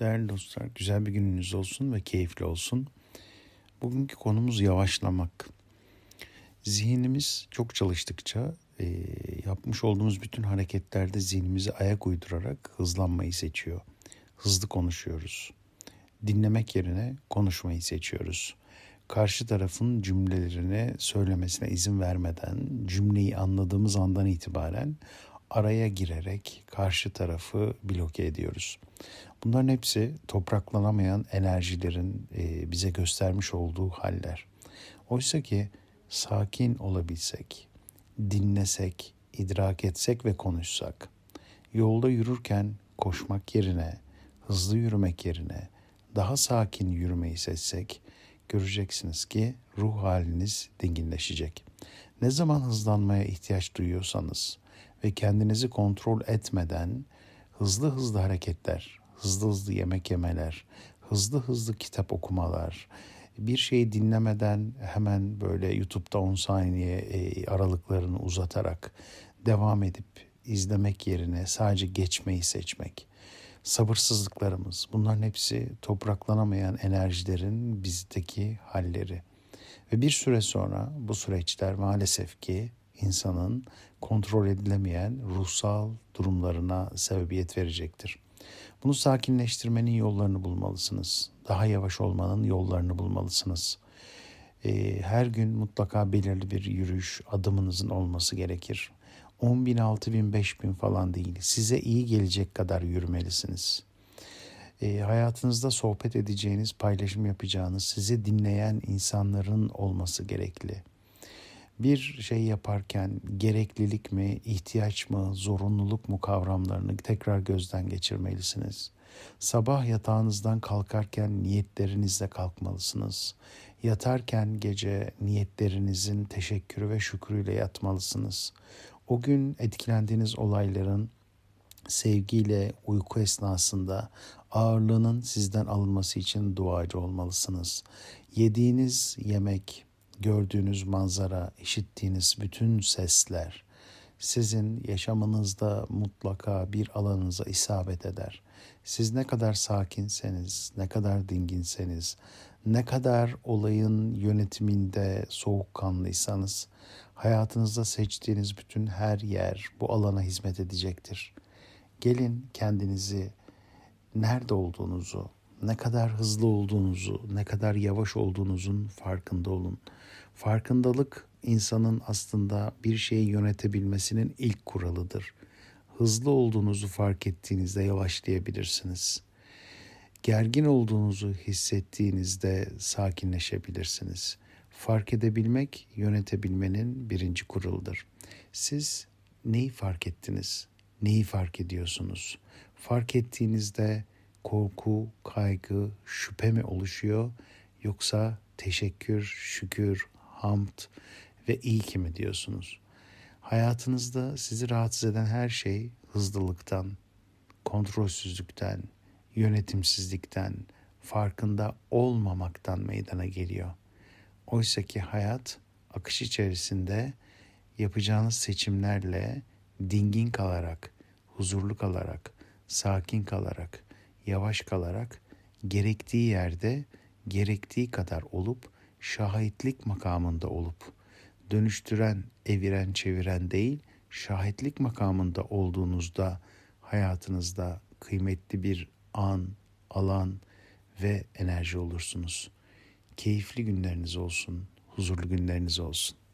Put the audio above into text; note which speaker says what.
Speaker 1: Değerli dostlar, güzel bir gününüz olsun ve keyifli olsun. Bugünkü konumuz yavaşlamak. Zihnimiz çok çalıştıkça e, yapmış olduğumuz bütün hareketlerde zihnimizi ayak uydurarak hızlanmayı seçiyor. Hızlı konuşuyoruz. Dinlemek yerine konuşmayı seçiyoruz. Karşı tarafın cümlelerini söylemesine izin vermeden cümleyi anladığımız andan itibaren araya girerek karşı tarafı bloke ediyoruz. Bunların hepsi topraklanamayan enerjilerin e, bize göstermiş olduğu haller. Oysa ki sakin olabilsek, dinlesek, idrak etsek ve konuşsak, yolda yürürken koşmak yerine, hızlı yürümek yerine daha sakin yürümeyi seçsek göreceksiniz ki ruh haliniz dinginleşecek. Ne zaman hızlanmaya ihtiyaç duyuyorsanız, ve kendinizi kontrol etmeden hızlı hızlı hareketler, hızlı hızlı yemek yemeler, hızlı hızlı kitap okumalar, bir şeyi dinlemeden hemen böyle YouTube'da 10 saniye e, aralıklarını uzatarak devam edip izlemek yerine sadece geçmeyi seçmek. Sabırsızlıklarımız bunların hepsi topraklanamayan enerjilerin bizdeki halleri. Ve bir süre sonra bu süreçler maalesef ki insanın kontrol edilemeyen ruhsal durumlarına sebebiyet verecektir. Bunu sakinleştirmenin yollarını bulmalısınız. Daha yavaş olmanın yollarını bulmalısınız. Ee, her gün mutlaka belirli bir yürüyüş adımınızın olması gerekir. 10 bin, 6 bin, 5 bin falan değil. Size iyi gelecek kadar yürümelisiniz. E, hayatınızda sohbet edeceğiniz, paylaşım yapacağınız, sizi dinleyen insanların olması gerekli bir şey yaparken gereklilik mi, ihtiyaç mı, zorunluluk mu kavramlarını tekrar gözden geçirmelisiniz. Sabah yatağınızdan kalkarken niyetlerinizle kalkmalısınız. Yatarken gece niyetlerinizin teşekkürü ve şükrüyle yatmalısınız. O gün etkilendiğiniz olayların sevgiyle uyku esnasında ağırlığının sizden alınması için duacı olmalısınız. Yediğiniz yemek, gördüğünüz manzara, işittiğiniz bütün sesler sizin yaşamınızda mutlaka bir alanınıza isabet eder. Siz ne kadar sakinseniz, ne kadar dinginseniz, ne kadar olayın yönetiminde soğukkanlıysanız, hayatınızda seçtiğiniz bütün her yer bu alana hizmet edecektir. Gelin kendinizi nerede olduğunuzu, ne kadar hızlı olduğunuzu, ne kadar yavaş olduğunuzun farkında olun. Farkındalık insanın aslında bir şeyi yönetebilmesinin ilk kuralıdır. Hızlı olduğunuzu fark ettiğinizde yavaşlayabilirsiniz. Gergin olduğunuzu hissettiğinizde sakinleşebilirsiniz. Fark edebilmek yönetebilmenin birinci kuralıdır. Siz neyi fark ettiniz? Neyi fark ediyorsunuz? Fark ettiğinizde korku, kaygı, şüphe mi oluşuyor yoksa teşekkür, şükür, hamd ve iyi ki mi diyorsunuz? Hayatınızda sizi rahatsız eden her şey hızlılıktan, kontrolsüzlükten, yönetimsizlikten, farkında olmamaktan meydana geliyor. Oysa ki hayat akış içerisinde yapacağınız seçimlerle dingin kalarak, huzurlu kalarak, sakin kalarak yavaş kalarak gerektiği yerde gerektiği kadar olup şahitlik makamında olup dönüştüren, eviren, çeviren değil, şahitlik makamında olduğunuzda hayatınızda kıymetli bir an, alan ve enerji olursunuz. Keyifli günleriniz olsun, huzurlu günleriniz olsun.